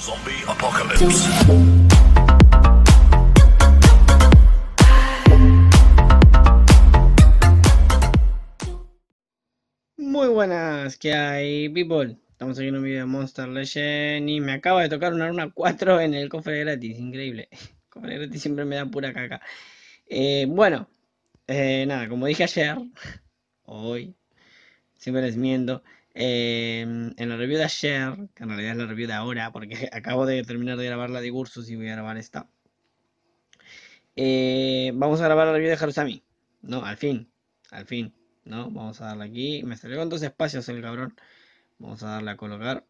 Zombie Apocalypse. Muy buenas, ¿qué hay, people? Estamos aquí en un video de Monster Legend y me acaba de tocar una arma 4 en el cofre gratis, increíble. El cofre gratis siempre me da pura caca. Eh, bueno, eh, nada, como dije ayer, hoy, siempre les miento. Em, en la review de ayer, que en realidad es la review de ahora, porque acabo de terminar de grabar la de Gursus y voy a grabar esta. Eh, vamos a grabar la review de Harusami. No, al fin. Al fin. ¿no? Vamos a darle aquí. Me salió con dos espacios el cabrón. Vamos a darle a colocar.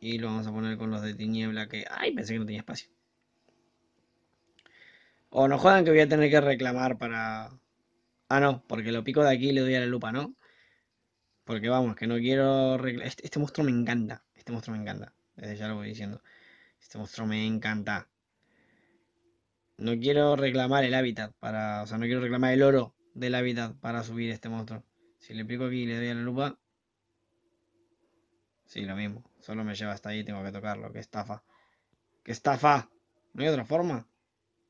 Y lo vamos a poner con los de tiniebla que... ¡Ay! Pensé que no tenía espacio. O no juegan que voy a tener que reclamar para... Ah, no, porque lo pico de aquí y le doy a la lupa, ¿no? Porque vamos, que no quiero... Este, este, monstruo me encanta. Este monstruo me encanta. Desde ya lo voy diciendo. Este monstruo me encanta. No quiero reclamar el hábitat para... O sea, no quiero reclamar el oro del hábitat para subir este monstruo. Si le pico aquí y le doy a la lupa... Sí, lo mismo. Solo me lleva hasta ahí tengo que tocarlo. ¡Qué estafa! ¡Qué estafa! ¿No hay otra forma?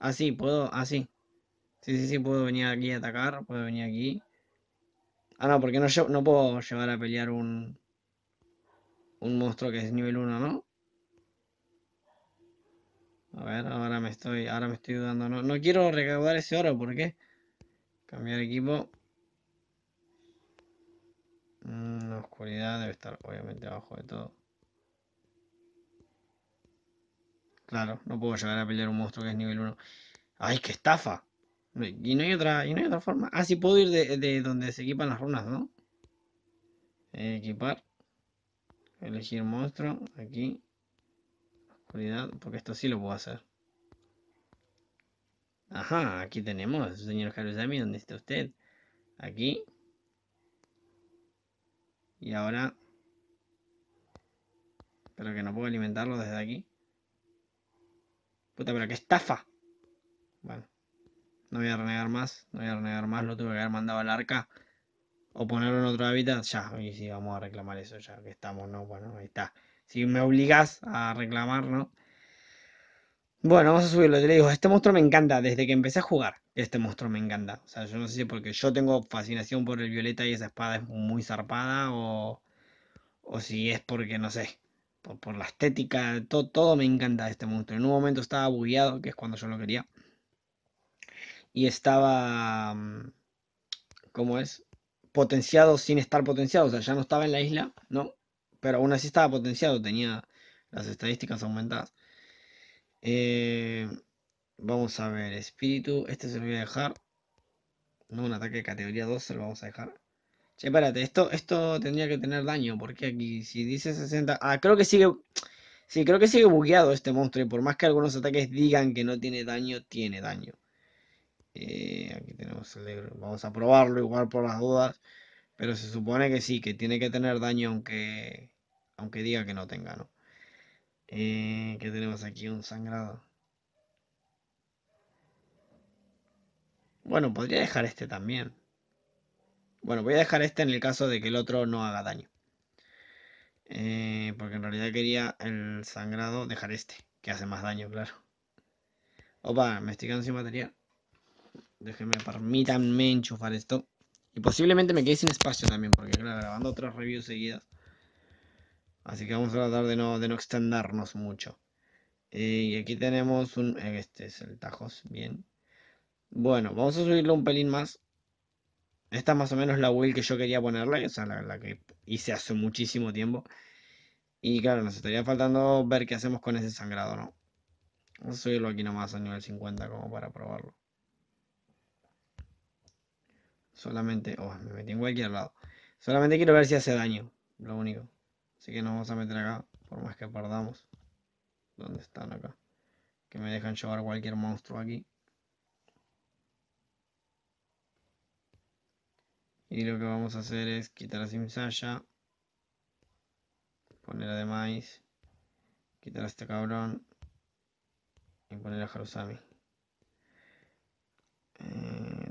Ah, puedo... así ah, sí. Sí, sí, sí, puedo venir aquí a atacar. Puedo venir aquí. Ah, no, porque no, no puedo llevar a pelear un, un monstruo que es nivel 1, ¿no? A ver, ahora me estoy, ahora me estoy dudando. No, no quiero recaudar ese oro, ¿por qué? Cambiar equipo. Mm, la oscuridad debe estar obviamente abajo de todo. Claro, no puedo llegar a pelear un monstruo que es nivel 1. ¡Ay, qué estafa! Y no hay otra, y no hay otra forma. Ah, sí puedo ir de, donde se equipan las runas, ¿no? Equipar. Elegir monstruo. Aquí. Oscuridad. Porque esto sí lo puedo hacer. Ajá, aquí tenemos, señor Haruzami, ¿dónde está usted? Aquí. Y ahora... Pero que no puedo alimentarlo desde aquí. Puta, pero qué estafa. Bueno no voy a renegar más, no voy a renegar más, lo tuve que haber mandado al arca o ponerlo en otro hábitat, ya, y vamos a reclamar eso, ya que estamos, ¿no? Bueno, ahí está. Si me obligas a reclamar, ¿no? Bueno, vamos a subirlo, te le digo, este monstruo me encanta, desde que empecé a jugar, este monstruo me encanta. O sea, yo no sé si porque yo tengo fascinación por el violeta y esa espada es muy zarpada, o, si es porque, no sé, por, la estética, todo, todo me encanta este monstruo. En un momento estaba bugueado, que es cuando yo lo quería y estaba, mm, ¿cómo es? Potenciado sin estar potenciado, o sea, ya no estaba en la isla, ¿no? Pero aún así estaba potenciado, tenía las estadísticas aumentadas. Eh, vamos a ver, espíritu, este se lo voy a dejar. No, un ataque de categoría 2 se lo vamos a dejar. Che, espérate, esto, esto tendría que tener daño, porque aquí si dice 60... Ah, creo que sigue... Sí, creo que sigue bugueado este monstruo y por más que algunos ataques digan que no tiene daño, tiene daño. Eh, aquí tenemos el Vamos a probarlo igual por las dudas. Pero se supone que sí, que tiene que tener daño aunque, aunque diga que no tenga, ¿no? Eh, que tenemos aquí un sangrado. Bueno, podría dejar este también. Bueno, voy a dejar este en el caso de que el otro no haga daño. Eh, porque en realidad quería el sangrado dejar este, que hace más daño, claro. Opa, me estoy quedando sin material. Déjenme, permítanme enchufar esto. Y posiblemente me quede sin espacio también, porque claro, grabando otras reviews seguidas. Así que vamos a tratar de no, de no extendernos mucho. Eh, y aquí tenemos un... Eh, este es el Tajos, bien. Bueno, vamos a subirlo un pelín más. Esta es más o menos la wheel que yo quería ponerle, o sea, la que hice hace muchísimo tiempo. Y claro, nos estaría faltando ver qué hacemos con ese sangrado, ¿no? Vamos a subirlo aquí nomás a nivel 50 como para probarlo. Solamente, oh, me metí en cualquier lado. Solamente quiero ver si hace daño, lo único. Así que nos vamos a meter acá, por más que perdamos. ¿Dónde están acá? Que me dejan llevar cualquier monstruo aquí. Y lo que vamos a hacer es quitar a Simsaya. Poner a Demais. Quitar a este cabrón. Y poner a Harusami. Eh,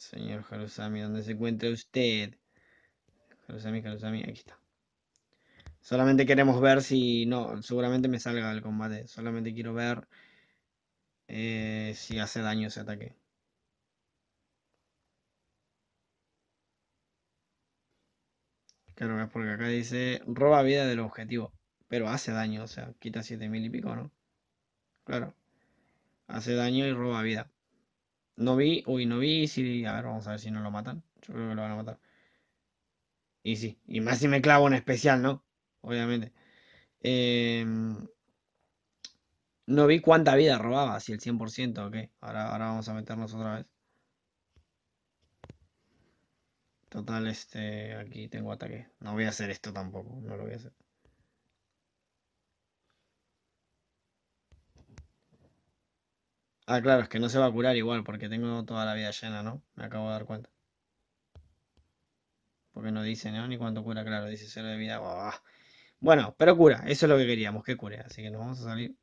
Señor Harusami, ¿dónde se encuentra usted? Harusami, Harusami, aquí está. Solamente queremos ver si... No, seguramente me salga del combate. Solamente quiero ver eh, si hace daño ese ataque. Claro que es porque acá dice roba vida del objetivo. Pero hace daño, o sea, quita 7000 y pico, ¿no? Claro. Hace daño y roba vida. No vi, uy, no vi. Si, a ver, vamos a ver si no lo matan. Yo creo que lo van a matar. Y sí, y más si me clavo en especial, ¿no? Obviamente. Em, no vi cuánta vida robaba, si el 100%, ok. Ahora, ahora vamos a meternos otra vez. Total, este, aquí tengo ataque. No voy a hacer esto tampoco, no lo voy a hacer. Ah, claro, es que no se va a curar igual porque tengo toda la vida llena, ¿no? Me acabo de dar cuenta. Porque no dice, ¿no? Ni cuánto cura, claro, dice cero de vida. Bueno, pero cura, eso es lo que queríamos, que cure. Así que nos vamos a salir.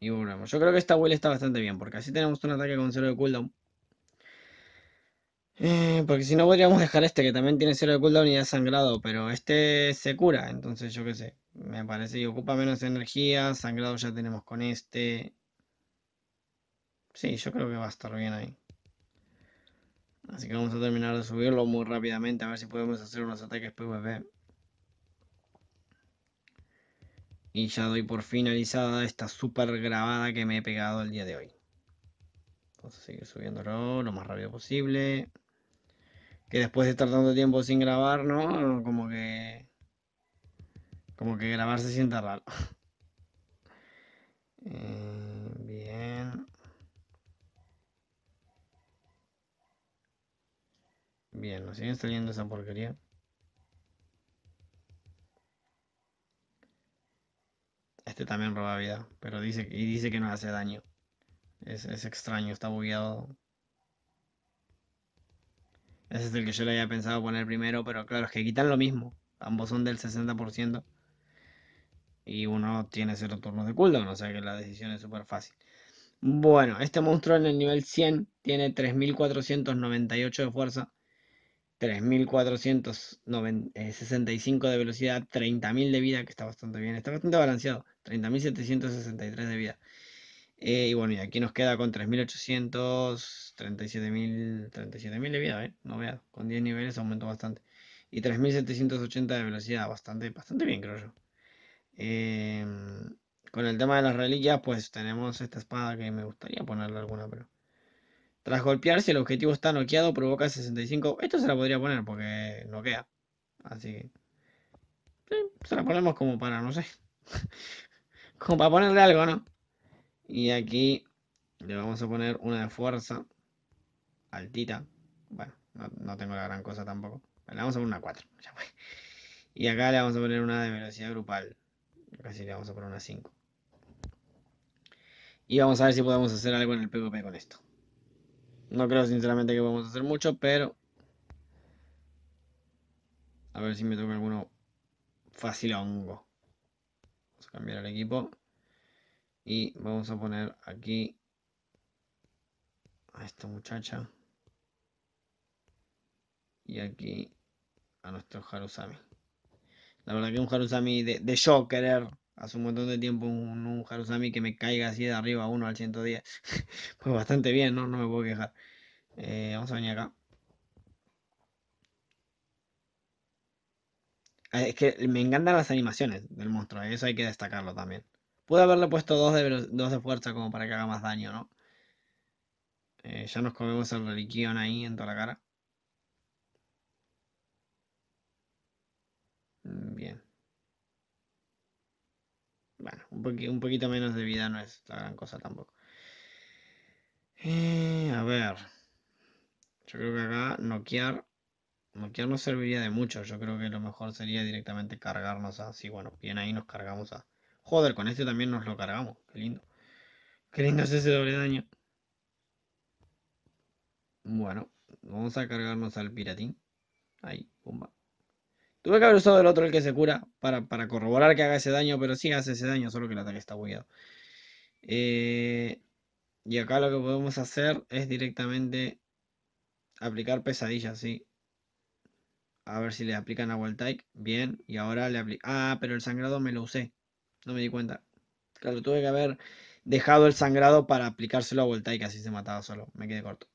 Y volvemos. Yo creo que esta build está bastante bien porque así tenemos un ataque con cero de cooldown. Eh, porque si no podríamos dejar este que también tiene cero de cooldown y ya sangrado, pero este se cura, entonces yo qué sé, me parece que ocupa menos energía, sangrado ya tenemos con este. Sí, yo creo que va a estar bien ahí. Así que vamos a terminar de subirlo muy rápidamente a ver si podemos hacer unos ataques PvP. Y ya doy por finalizada esta super grabada que me he pegado el día de hoy. Vamos a seguir subiéndolo lo más rápido posible y después de estar tanto tiempo sin grabar, ¿no? Como que... Como que grabar se sienta raro. Eh, bien. Bien, nos siguen saliendo esa porquería. Este también roba vida, pero dice, y dice que no hace daño. Es, es extraño, está bugueado. Ese es el que yo le había pensado poner primero, pero claro, es que quitan lo mismo. Ambos son del 60%. Y uno tiene cero turnos de cooldown, o sea que la decisión es súper fácil. Bueno, este monstruo en el nivel 100 tiene 3498 de fuerza, 3465 eh, de velocidad, 30.000 de vida, que está bastante bien, está bastante balanceado, 30.763 de vida. Eh, y bueno, y aquí nos queda con 3.800, 37.000 37 de vida, ¿eh? No veas, con 10 niveles aumentó bastante. Y 3.780 de velocidad, bastante, bastante bien, creo yo. Em, con el tema de las reliquias, pues tenemos esta espada que me gustaría ponerle alguna, pero... Tras golpearse, el objetivo está noqueado, provoca 65... Esto se la podría poner porque no queda Así que... se la ponemos como para, no sé. como para ponerle algo, ¿no? Y aquí le vamos a poner una de fuerza. Altita. Bueno, no, tengo la gran cosa tampoco. Le vamos a poner una 4. Y acá le vamos a poner una de velocidad grupal. Casi le vamos a poner una 5. Y vamos a ver si podemos hacer algo en el PvP con esto. No creo sinceramente que podamos hacer mucho, pero... A ver si me toca alguno fácil hongo. Vamos a cambiar el equipo. Y vamos a poner aquí a esta muchacha. Y aquí a nuestro Harusami. La verdad que un Harusami de, de yo querer hace un montón de tiempo un, Harusami que me caiga así de arriba Uno al 110. pues bastante bien, ¿no? No me puedo quejar. Eh, vamos a venir acá. Ah, es que me encantan las animaciones del monstruo, eso hay que destacarlo también. Puede haberle puesto dos de, dos de fuerza como para que haga más daño, ¿no? Eh, ya nos comemos el reliquión ahí en toda la cara. Mm, bien. Bueno, un, poquito menos de vida no es la gran cosa tampoco. Eh, a ver. Yo creo que acá noquear. Noquear no serviría de mucho. Yo creo que lo mejor sería directamente cargarnos así. Sí, bueno, bien ahí nos cargamos a. Joder, con este también nos lo cargamos. Qué lindo. Qué lindo es ese doble daño. Bueno, vamos a cargarnos al piratín. Ahí, bomba. Tuve que haber usado el otro, el que se cura, para, corroborar que haga ese daño, pero sí hace ese daño, solo que el ataque está bugueado. Eh, y acá lo que podemos hacer es directamente aplicar pesadillas, sí. A ver si le aplican a Voltaic. Bien, y ahora le aplica... Ah, pero el sangrado me lo usé. No me di cuenta. Claro, tuve que haber dejado el sangrado para aplicárselo a Voltaic, así se mataba solo. Me quedé corto.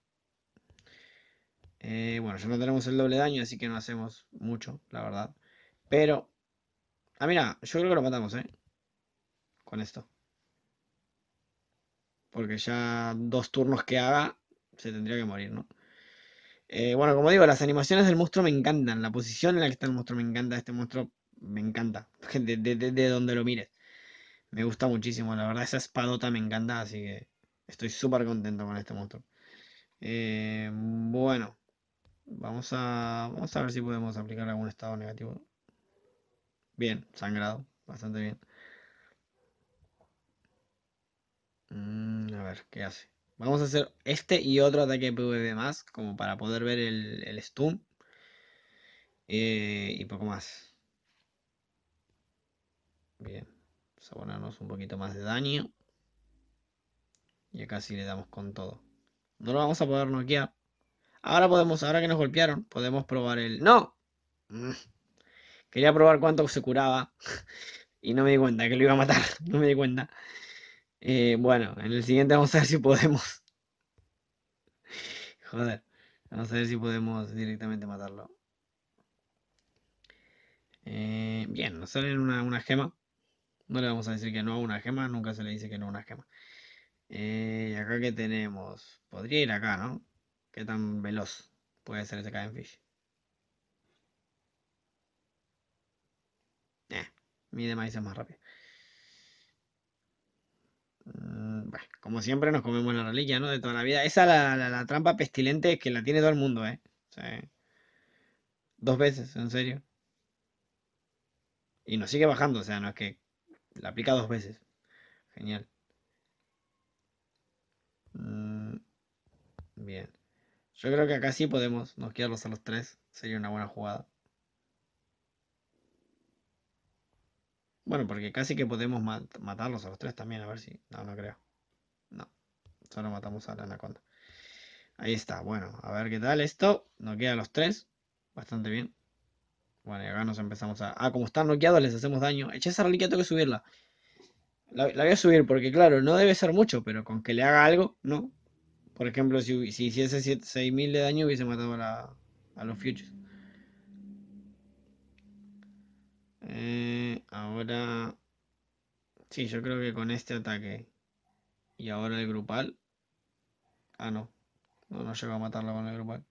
Eh, bueno, ya no tenemos el doble daño, así que no hacemos mucho, la verdad. Pero... Ah, mira, yo creo que lo matamos, ¿eh? Con esto. Porque ya dos turnos que haga, se tendría que morir, ¿no? Eh, bueno, como digo, las animaciones del monstruo me encantan. La posición en la que está el monstruo me encanta. Este monstruo me encanta. Gente, de, de donde lo mires. Me gusta muchísimo, la verdad, esa espadota me encanta, así que estoy súper contento con este monstruo. Eh, bueno, vamos a, vamos a ver si podemos aplicar algún estado negativo. Bien, sangrado, bastante bien. Mm, a ver, ¿qué hace? Vamos a hacer este y otro ataque PvP más, como para poder ver el, el stun. Eh, y poco más. Bien. Vamos pues, a ponernos un poquito más de daño. Y acá sí le damos con todo. No lo vamos a poder noquear. Ahora podemos, ahora que nos golpearon, podemos probar el... ¡No! Mm. Quería probar cuánto se curaba. Y no me di cuenta que lo iba a matar. No me di cuenta. Eh, bueno, en el siguiente vamos a ver si podemos. Joder. Vamos a ver si podemos directamente matarlo. Eh, bien, nos sale una, una gema. No le vamos a decir que no a una gema, nunca se le dice que no a una gema. Eh, y acá que tenemos, podría ir acá, ¿no? ¿Qué tan veloz puede ser ese Cadenfish. Eh, mide maíz es más rápido. Mm, bueno, como siempre nos comemos la reliquia, ¿no? De toda la vida. Esa la, la, trampa pestilente que la tiene todo el mundo, ¿eh? Dos veces, en serio. Y nos sigue bajando, o sea, no es que la aplica dos veces. Genial. Mm, bien. Yo creo que acá sí podemos nos quedarlos a los tres. Sería una buena jugada. Bueno, porque casi que podemos matarlos a los tres también. A ver si... No, no creo. No. Solo matamos a la anaconda. Ahí está. Bueno, a ver qué tal esto. Nos a los tres. Bastante bien. Bueno, y acá nos empezamos a... Ah, como están noqueados les hacemos daño. Echa esa reliquia, tengo que subirla. La, voy a subir porque, claro, no debe ser mucho, pero con que le haga algo, no. Por ejemplo, si, si hiciese 6000 de daño hubiese matado a, a los Futures. Eh, ahora... Sí, yo creo que con este ataque y ahora el grupal. Ah, no. No, no llego a matarla con el grupal.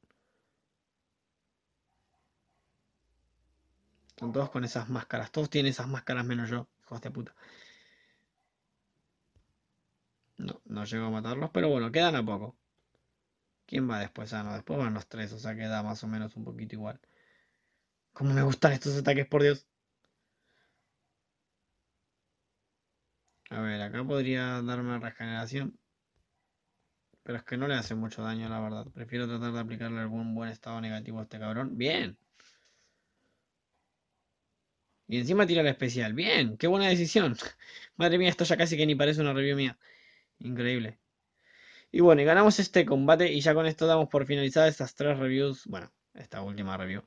Están todos con esas máscaras. Todos tienen esas máscaras menos yo, hijos de puta. No, no llego a matarlos, pero bueno, quedan a poco. ¿Quién va después? Ah, no, después van los tres, o sea, queda más o menos un poquito igual. Como me gustan estos ataques, por Dios. A ver, acá podría darme una regeneración. Pero es que no le hace mucho daño, la verdad. Prefiero tratar de aplicarle algún buen estado negativo a este cabrón. ¡Bien! Y encima tira la especial. Bien, qué buena decisión. Madre mía, esto ya casi que ni parece una review mía. Increíble. Y bueno, y ganamos este combate y ya con esto damos por finalizadas estas tres reviews. Bueno, esta última review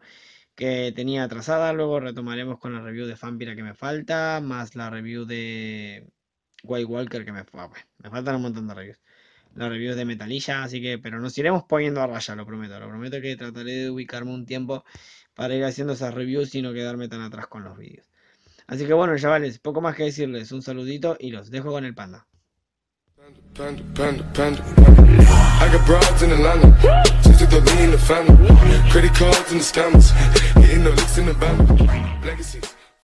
que tenía atrasada. Luego retomaremos con la review de Fampira que me falta, más la review de White Walker que me, falta me faltan un montón de reviews los reviews de Metalilla, así que, pero nos iremos poniendo a raya, lo prometo, lo prometo que trataré de ubicarme un tiempo para ir haciendo esas reviews y no quedarme tan atrás con los vídeos. Así que bueno, chavales, poco más que decirles, un saludito y los dejo con el panda.